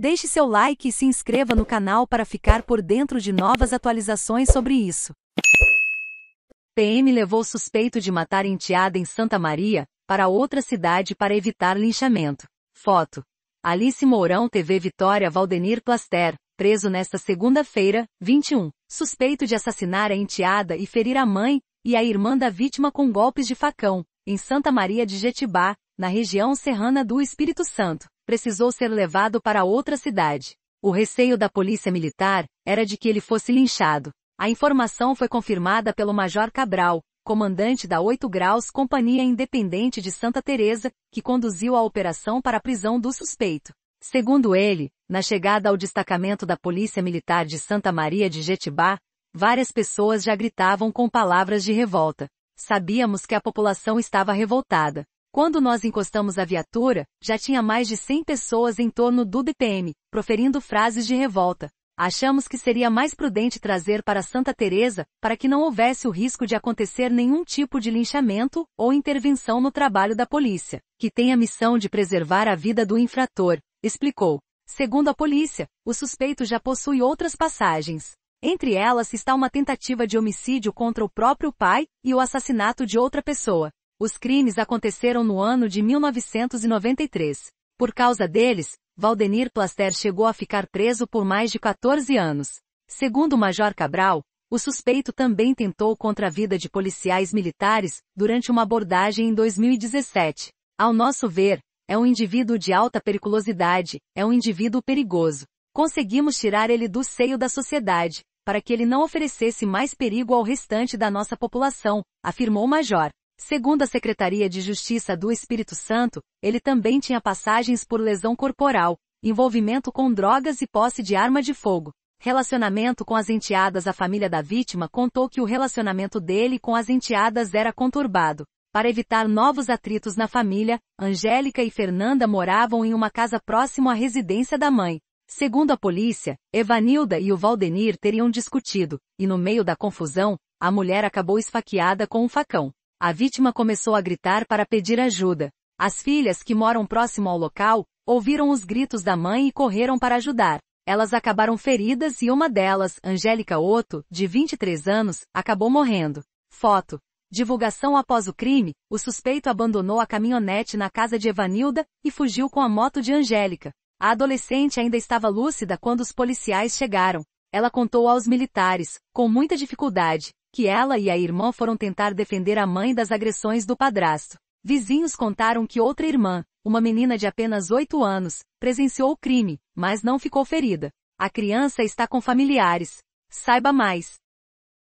Deixe seu like e se inscreva no canal para ficar por dentro de novas atualizações sobre isso. PM levou suspeito de matar enteada em Santa Maria para outra cidade para evitar linchamento. Foto. Alice Mourão TV Vitória Valdenir Plaster, preso nesta segunda-feira, 21, suspeito de assassinar a enteada e ferir a mãe e a irmã da vítima com golpes de facão, em Santa Maria de Jetibá, na região serrana do Espírito Santo precisou ser levado para outra cidade. O receio da polícia militar era de que ele fosse linchado. A informação foi confirmada pelo Major Cabral, comandante da 8 Graus Companhia Independente de Santa Teresa, que conduziu a operação para a prisão do suspeito. Segundo ele, na chegada ao destacamento da Polícia Militar de Santa Maria de Jetibá, várias pessoas já gritavam com palavras de revolta. Sabíamos que a população estava revoltada. Quando nós encostamos a viatura, já tinha mais de 100 pessoas em torno do DPM, proferindo frases de revolta. Achamos que seria mais prudente trazer para Santa Teresa, para que não houvesse o risco de acontecer nenhum tipo de linchamento ou intervenção no trabalho da polícia, que tem a missão de preservar a vida do infrator, explicou. Segundo a polícia, o suspeito já possui outras passagens. Entre elas está uma tentativa de homicídio contra o próprio pai e o assassinato de outra pessoa. Os crimes aconteceram no ano de 1993. Por causa deles, Valdenir Plaster chegou a ficar preso por mais de 14 anos. Segundo o Major Cabral, o suspeito também tentou contra a vida de policiais militares durante uma abordagem em 2017. Ao nosso ver, é um indivíduo de alta periculosidade, é um indivíduo perigoso. Conseguimos tirar ele do seio da sociedade, para que ele não oferecesse mais perigo ao restante da nossa população, afirmou o major. Segundo a Secretaria de Justiça do Espírito Santo, ele também tinha passagens por lesão corporal, envolvimento com drogas e posse de arma de fogo. Relacionamento com as enteadas A família da vítima contou que o relacionamento dele com as enteadas era conturbado. Para evitar novos atritos na família, Angélica e Fernanda moravam em uma casa próximo à residência da mãe. Segundo a polícia, Evanilda e o Valdenir teriam discutido, e no meio da confusão, a mulher acabou esfaqueada com um facão. A vítima começou a gritar para pedir ajuda. As filhas que moram próximo ao local ouviram os gritos da mãe e correram para ajudar. Elas acabaram feridas e uma delas, Angélica Otto, de 23 anos, acabou morrendo. Foto. Divulgação após o crime, o suspeito abandonou a caminhonete na casa de Evanilda e fugiu com a moto de Angélica. A adolescente ainda estava lúcida quando os policiais chegaram. Ela contou aos militares, com muita dificuldade, que ela e a irmã foram tentar defender a mãe das agressões do padrasto. Vizinhos contaram que outra irmã, uma menina de apenas 8 anos, presenciou o crime, mas não ficou ferida. A criança está com familiares. Saiba mais.